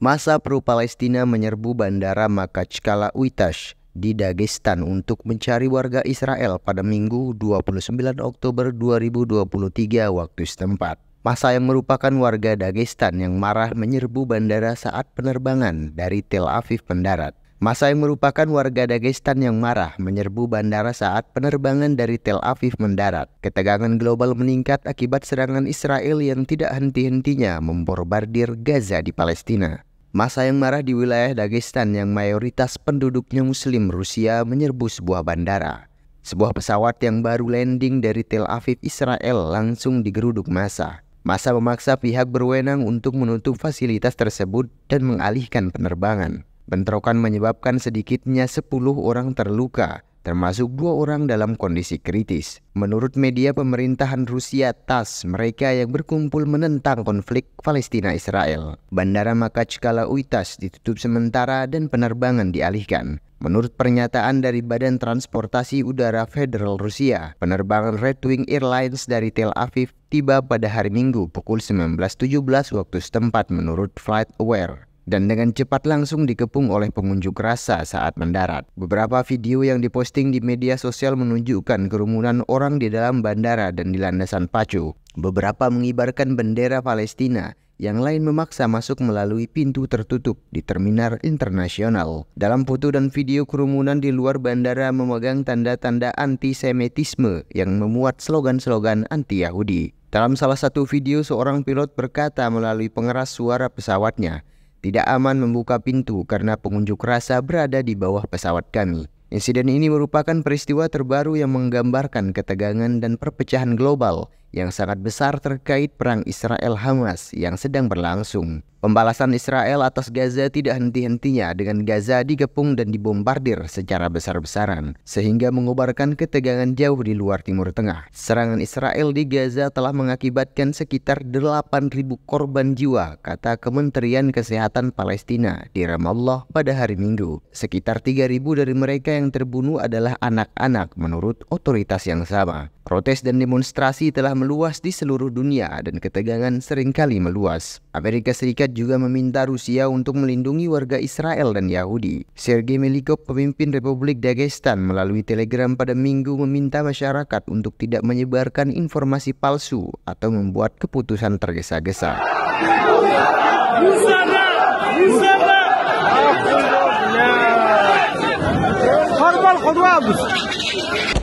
Masa pro-Palestina menyerbu bandara Makachkala Uitash di Dagestan untuk mencari warga Israel pada Minggu 29 Oktober 2023 waktu setempat. Masa yang merupakan warga Dagestan yang marah menyerbu bandara saat penerbangan dari Tel Aviv mendarat. Masa yang merupakan warga Dagestan yang marah menyerbu bandara saat penerbangan dari Tel Aviv mendarat. Ketegangan global meningkat akibat serangan Israel yang tidak henti-hentinya memborbardir Gaza di Palestina. Masa yang marah di wilayah Dagestan yang mayoritas penduduknya muslim Rusia menyerbu sebuah bandara. Sebuah pesawat yang baru landing dari Tel Aviv, Israel langsung digeruduk masa. Masa memaksa pihak berwenang untuk menutup fasilitas tersebut dan mengalihkan penerbangan. Bentrokan menyebabkan sedikitnya 10 orang terluka, termasuk dua orang dalam kondisi kritis. Menurut media pemerintahan Rusia tas mereka yang berkumpul menentang konflik Palestina-Israel. Bandara Makachkala Uitas ditutup sementara dan penerbangan dialihkan. Menurut pernyataan dari Badan Transportasi Udara Federal Rusia, penerbangan Red Wing Airlines dari Tel Aviv tiba pada hari Minggu pukul 19.17 waktu setempat menurut FlightAware dan dengan cepat langsung dikepung oleh pengunjuk rasa saat mendarat. Beberapa video yang diposting di media sosial menunjukkan kerumunan orang di dalam bandara dan di landasan pacu. Beberapa mengibarkan bendera Palestina, yang lain memaksa masuk melalui pintu tertutup di terminal internasional. Dalam foto dan video kerumunan di luar bandara memegang tanda-tanda antisemitisme yang memuat slogan-slogan anti-Yahudi. Dalam salah satu video, seorang pilot berkata melalui pengeras suara pesawatnya, tidak aman membuka pintu karena pengunjuk rasa berada di bawah pesawat kami. Insiden ini merupakan peristiwa terbaru yang menggambarkan ketegangan dan perpecahan global yang sangat besar terkait perang Israel-Hamas yang sedang berlangsung. Pembalasan Israel atas Gaza tidak henti-hentinya dengan Gaza dikepung dan dibombardir secara besar-besaran, sehingga mengubarkan ketegangan jauh di luar Timur Tengah. Serangan Israel di Gaza telah mengakibatkan sekitar 8.000 korban jiwa, kata Kementerian Kesehatan Palestina di Ramallah pada hari Minggu. Sekitar 3.000 dari mereka yang terbunuh adalah anak-anak menurut otoritas yang sama. Protes dan demonstrasi telah meluas di seluruh dunia dan ketegangan seringkali meluas. Amerika Serikat juga meminta Rusia untuk melindungi warga Israel dan Yahudi. Sergei Melikov, pemimpin Republik Dagestan, melalui telegram pada minggu meminta masyarakat untuk tidak menyebarkan informasi palsu atau membuat keputusan tergesa-gesa.